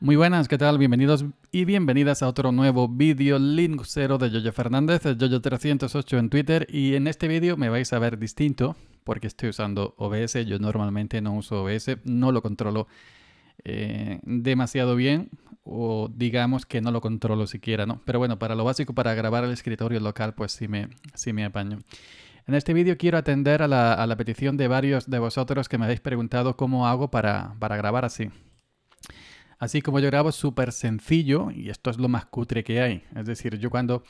Muy buenas, ¿qué tal? Bienvenidos y bienvenidas a otro nuevo vídeo Linuxero de Yoyo Fernández, Yoyo308 en Twitter y en este vídeo me vais a ver distinto porque estoy usando OBS, yo normalmente no uso OBS, no lo controlo eh, demasiado bien o digamos que no lo controlo siquiera, ¿no? Pero bueno, para lo básico, para grabar el escritorio local, pues sí me, sí me apaño. En este vídeo quiero atender a la, a la, petición de varios de vosotros que me habéis preguntado cómo hago para, para grabar así. Así como yo grabo súper sencillo, y esto es lo más cutre que hay. Es decir, yo cuando,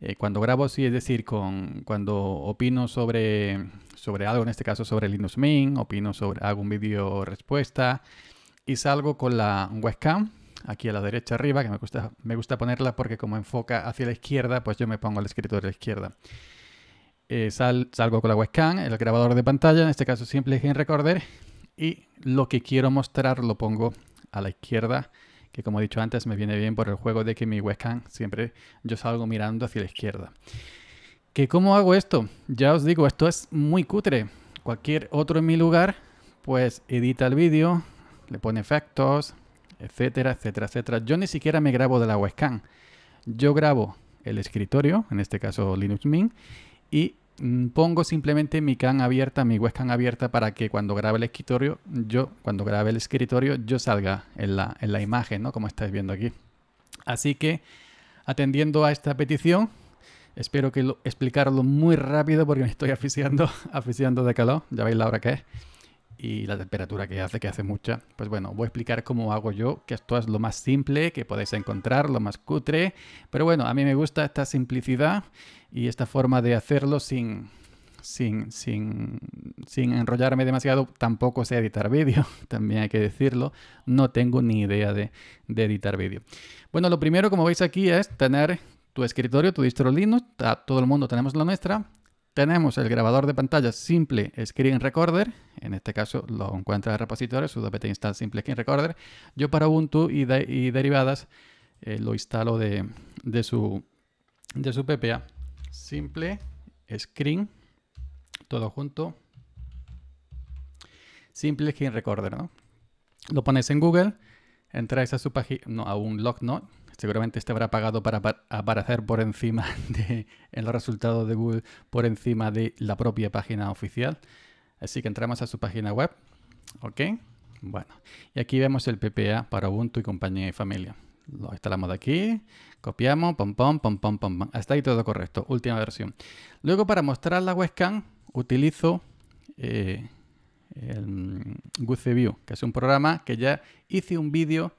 eh, cuando grabo sí, es decir, con, cuando opino sobre, sobre algo, en este caso sobre Linux Mint, opino sobre, hago un vídeo respuesta y salgo con la webcam aquí a la derecha arriba, que me gusta, me gusta ponerla porque como enfoca hacia la izquierda, pues yo me pongo al escritorio de la izquierda. Eh, salgo con la webcam, el grabador de pantalla, en este caso simple en Recorder, y lo que quiero mostrar lo pongo a la izquierda, que como he dicho antes me viene bien por el juego de que mi webcam siempre yo salgo mirando hacia la izquierda. ¿Que ¿Cómo hago esto? Ya os digo, esto es muy cutre. Cualquier otro en mi lugar, pues edita el vídeo, le pone efectos, etcétera, etcétera, etcétera. Yo ni siquiera me grabo de la webcam. Yo grabo el escritorio, en este caso Linux Mint, y Mm, pongo simplemente mi can abierta, mi webcam abierta para que cuando grabe el escritorio, yo, cuando grabe el escritorio, yo salga en la, en la imagen, ¿no? Como estáis viendo aquí. Así que, atendiendo a esta petición, espero que explicarlo muy rápido porque me estoy aficiando, asfixiando de calor. Ya veis la hora que es y la temperatura que hace, que hace mucha. Pues bueno, voy a explicar cómo hago yo, que esto es lo más simple que podéis encontrar, lo más cutre. Pero bueno, a mí me gusta esta simplicidad y esta forma de hacerlo sin, sin, sin, sin, enrollarme demasiado, tampoco sé editar vídeo, también hay que decirlo, no tengo ni idea de, editar vídeo. Bueno, lo primero, como veis aquí, es tener tu escritorio, tu distro Linux, a todo el mundo tenemos la nuestra, tenemos el grabador de pantalla simple Screen Recorder. En este caso lo encuentra el repositorio, su apt install simple Screen Recorder. Yo para Ubuntu y, derivadas eh, lo instalo de, su, de su PPA. Simple Screen, todo junto. Simple Screen Recorder, ¿no? Lo pones en Google, entráis a su página, no, a un log, no, seguramente este habrá pagado para aparecer por encima de, en los resultados de Google, por encima de la propia página oficial. Así que entramos a su página web. Ok, bueno, y aquí vemos el PPA para Ubuntu y compañía y familia. Lo instalamos de aquí, copiamos, pom pom, pom pom, pom Hasta ahí todo correcto, última versión. Luego para mostrar la webcam utilizo eh, el View, que es un programa que ya hice un vídeo,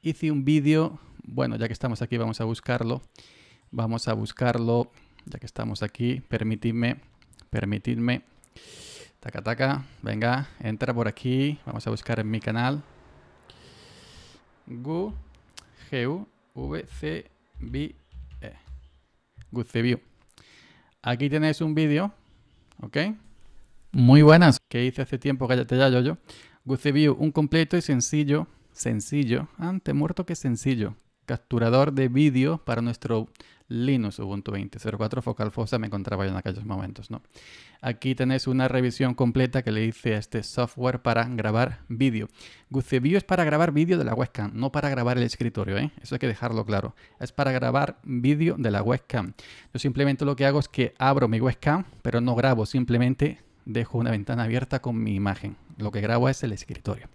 hice un vídeo bueno, ya que estamos aquí, vamos a buscarlo. Vamos a buscarlo, ya que estamos aquí, permitidme, permitidme. Taca, taca, venga, entra por aquí, vamos a buscar en mi canal. Gu, G, V, C, B, E. Aquí tenéis un vídeo, ¿ok? Muy buenas, que hice hace tiempo, cállate ya, yo, yo. view un completo y sencillo, sencillo, ante muerto que sencillo, capturador de vídeo para nuestro Linux Ubuntu 20.04 Focal Fossa me encontraba yo en aquellos momentos. ¿no? Aquí tenéis una revisión completa que le hice a este software para grabar vídeo. GuceView es para grabar vídeo de la webcam, no para grabar el escritorio. ¿eh? Eso hay que dejarlo claro. Es para grabar vídeo de la webcam. Yo simplemente lo que hago es que abro mi webcam, pero no grabo, simplemente dejo una ventana abierta con mi imagen. Lo que grabo es el escritorio.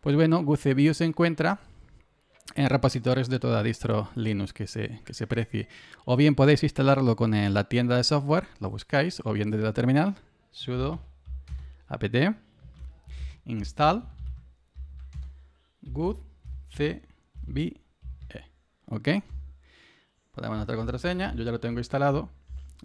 Pues bueno, GuceView se encuentra en repositorios de toda distro Linux que se, se precie. O bien podéis instalarlo con eh, la tienda de software, lo buscáis, o bien desde la terminal, sudo apt install good cbe. ¿Ok? Podemos otra contraseña, yo ya lo tengo instalado.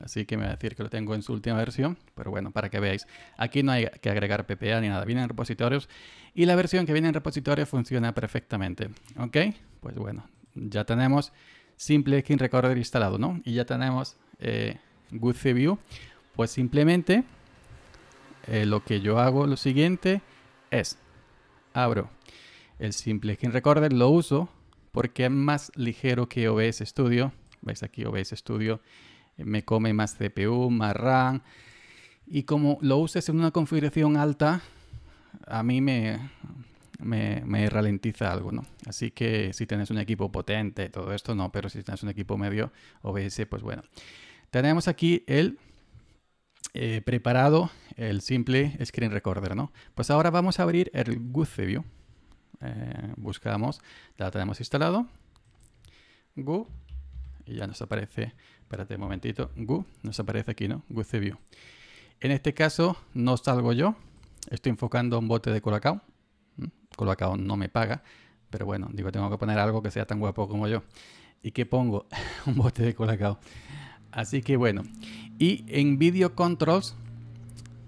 Así que me va a decir que lo tengo en su última versión, pero bueno, para que veáis. Aquí no hay que agregar PPA ni nada, Viene en repositorios y la versión que viene en repositorios funciona perfectamente. ¿Ok? Pues bueno, ya tenemos Simple Recorder instalado, ¿no? Y ya tenemos eh, Pues simplemente eh, lo que yo hago, lo siguiente es, abro el Simple Recorder, lo uso porque es más ligero que OBS Studio. Veis aquí OBS Studio me come más CPU, más RAM. Y como lo uses en una configuración alta, a mí me, me, ralentiza algo, ¿no? Así que si tienes un equipo potente, todo esto no, pero si tienes un equipo medio OBS, pues bueno. Tenemos aquí el eh, preparado, el simple screen recorder, ¿no? Pues ahora vamos a abrir el GuCView. Eh, buscamos, ya lo tenemos instalado, Gu, y ya nos aparece Espérate un momentito. Gu, nos aparece aquí, ¿no? Gu En este caso no salgo yo. Estoy enfocando un bote de Colacao. ¿Mm? Colacao no me paga. Pero bueno, digo, tengo que poner algo que sea tan guapo como yo. ¿Y qué pongo? un bote de Colacao. Así que bueno. Y en Video Controls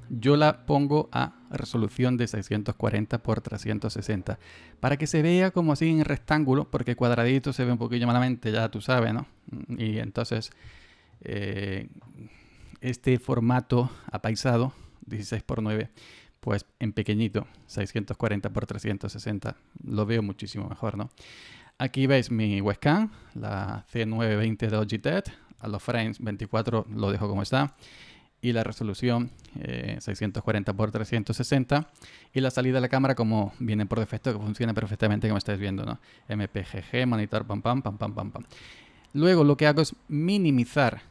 yo la pongo a resolución de 640 x 360 para que se vea como así en rectángulo, porque cuadradito se ve un poquito malamente, ya tú sabes, ¿no? Y entonces eh, este formato apaisado, 16 x 9, pues en pequeñito, 640 x 360, lo veo muchísimo mejor, ¿no? Aquí veis mi webcam, la C920 de Logitech, a los frames 24 lo dejo como está y la resolución 640 x 360 y la salida de la cámara como viene por defecto que funciona perfectamente como estáis viendo no mpgg monitor pam pam pam pam pam pam luego lo que hago es minimizar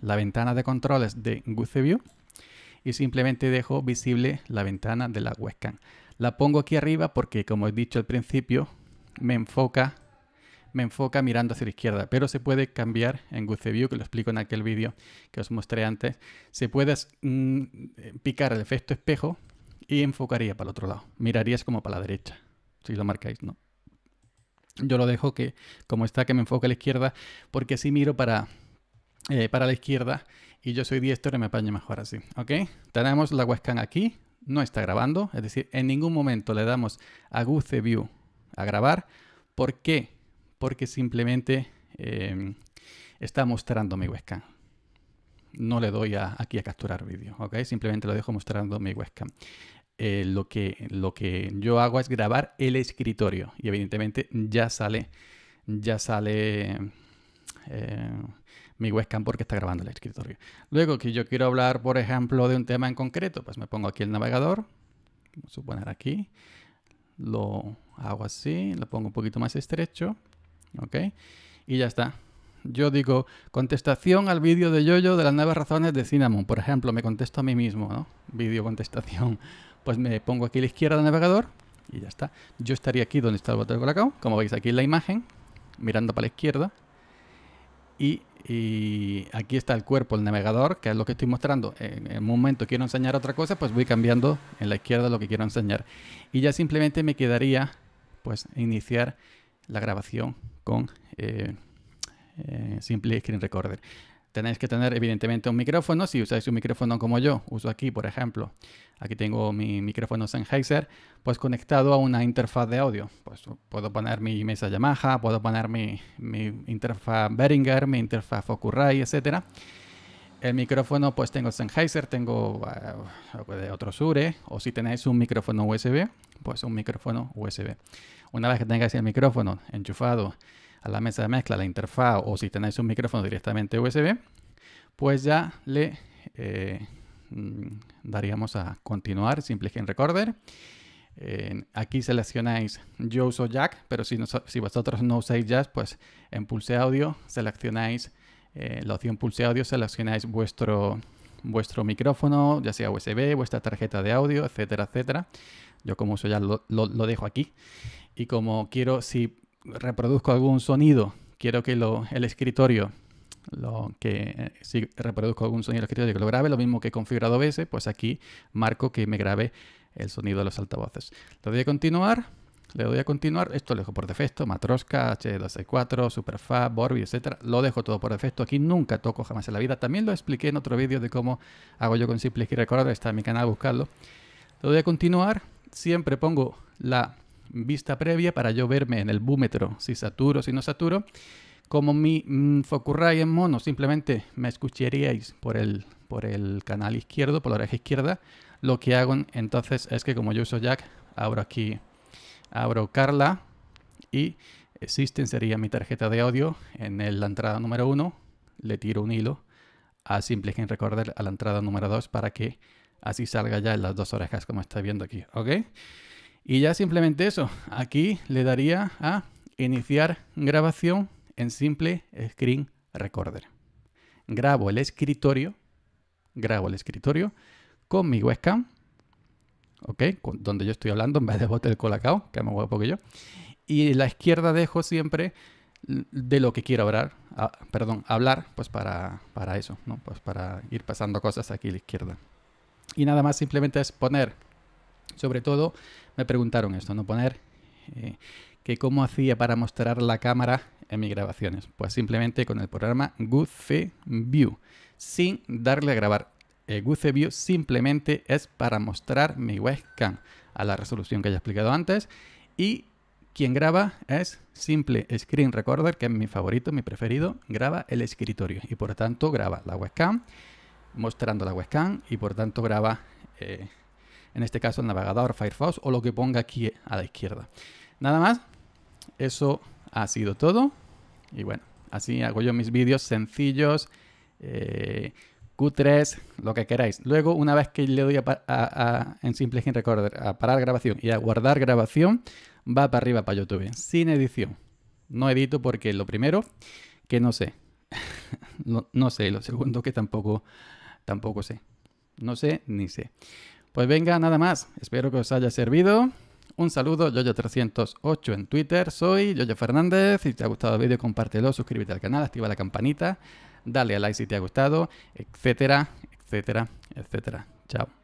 la ventana de controles de GuceView y simplemente dejo visible la ventana de la webcam la pongo aquí arriba porque como he dicho al principio me enfoca me enfoca mirando hacia la izquierda, pero se puede cambiar en View, que lo explico en aquel vídeo que os mostré antes. Se puede mm, eh, picar el efecto espejo y enfocaría para el otro lado. Mirarías como para la derecha, si lo marcáis, ¿no? Yo lo dejo que, como está, que me enfoque a la izquierda, porque si miro para, eh, para la izquierda y yo soy diestro, y me apaño mejor así, ¿ok? Tenemos la webcam aquí, no está grabando, es decir, en ningún momento le damos a View a grabar. ¿Por qué? porque simplemente em, está mostrando mi webcam. No le doy aquí a capturar vídeo, ¿ok? Simplemente lo dejo mostrando mi webcam. Eh, lo, que, lo que yo hago es grabar el escritorio y evidentemente ya sale, ya sale em, mi webcam porque está grabando el escritorio. Luego que yo quiero hablar, por ejemplo, de un tema en concreto, pues me pongo aquí el navegador, vamos a suponer aquí, lo hago así, lo pongo un poquito más estrecho ¿Ok? Y ya está. Yo digo, contestación al vídeo de Yoyo de las nuevas razones de Cinnamon. Por ejemplo, me contesto a mí mismo, ¿no? Vídeo contestación. Pues me pongo aquí a la izquierda del navegador y ya está. Yo estaría aquí donde está el botón de colacao, como veis aquí en la imagen, mirando para la izquierda. Y, aquí está el cuerpo, el navegador, que es lo que estoy mostrando. En el momento quiero enseñar otra cosa, pues voy cambiando en la izquierda lo que quiero enseñar. Y ya simplemente me quedaría, pues, iniciar la grabación con eh, eh, Simple Screen Recorder. Tenéis que tener evidentemente un micrófono, si usáis un micrófono como yo uso aquí, por ejemplo. Aquí tengo mi micrófono Sennheiser, pues conectado a una interfaz de audio. Pues puedo poner mi mesa Yamaha, puedo poner mi, interfaz Behringer, mi interfaz Focusrite, etcétera. El micrófono, pues tengo Sennheiser, tengo ah, otro Sure, o si tenéis un micrófono USB, pues un micrófono USB. Una vez que tengáis el micrófono enchufado a la mesa de mezcla, la interfaz, o si tenéis un micrófono directamente USB, pues ya le eh, mm, daríamos a continuar, simple en recorder. aquí seleccionáis yo uso jack, pero si, si vosotros no usáis jack, pues en pulse audio seleccionáis eh, la opción Pulse Audio seleccionáis vuestro, vuestro micrófono, ya sea USB, vuestra tarjeta de audio, etcétera, etcétera. Yo como uso ya lo, dejo aquí. Y como quiero, si reproduzco algún sonido, quiero que lo, el escritorio, lo que eh, si reproduzco algún sonido el escritorio que lo grabe, lo mismo que he configurado veces, pues aquí marco que me grabe el sonido de los altavoces. Lo doy a continuar le doy a continuar, esto lo dejo por defecto, Matroska, h 4 Superfab, Borbi, etc. Lo dejo todo por defecto, aquí nunca toco jamás en la vida. También lo expliqué en otro vídeo de cómo hago yo con simples y recordad, está en mi canal, buscarlo. Le doy a continuar, siempre pongo la vista previa para yo verme en el búmetro, si saturo, si no saturo. Como mi mmm, Focurray en mono, simplemente me escucharíais por el, por el canal izquierdo, por la oreja izquierda. Lo que hago entonces es que como yo uso jack, abro aquí abro Carla y existen sería mi tarjeta de audio en la entrada número 1, le tiro un hilo a simple Screen recorder a la entrada número 2 para que así salga ya en las dos orejas como está viendo aquí, ¿ok? Y ya simplemente eso, aquí le daría a iniciar grabación en simple screen recorder. Grabo el escritorio, grabo el escritorio con mi webcam donde yo estoy hablando en vez de bote el colacao, que es más guapo que yo. Y la izquierda dejo siempre de lo que quiero hablar, ah, perdón, hablar, pues para, para eso, ¿no? Pues para ir pasando cosas aquí a la izquierda. Y nada más simplemente es poner, sobre todo me preguntaron esto, ¿no? Poner eh, que cómo hacía para mostrar la cámara en mis grabaciones. Pues simplemente con el programa Good View, sin darle a grabar. Eh, Guce View simplemente es para mostrar mi webcam a la resolución que ya he explicado antes y quien graba es Simple Screen Recorder, que es mi favorito, mi preferido, graba el escritorio y por tanto graba la webcam, mostrando la webcam y por tanto graba, eh, en este caso, el navegador Firefox o lo que ponga aquí a la izquierda. Nada más, eso ha sido todo y bueno, así hago yo mis vídeos sencillos. Eh, 3 lo que queráis. Luego, una vez que le doy a, en Simple Recorder a parar grabación y a guardar grabación, va para arriba para YouTube, sin edición. No edito porque lo primero, que no sé. no, no, sé, lo segundo que tampoco, tampoco sé. No sé ni sé. Pues venga, nada más. Espero que os haya servido. Un saludo, Yoyo308 en Twitter. Soy Yoyo Fernández. Si te ha gustado el vídeo, compártelo, suscríbete al canal, activa la campanita, dale a like si te ha gustado, etcétera, etcétera, etcétera. Chao.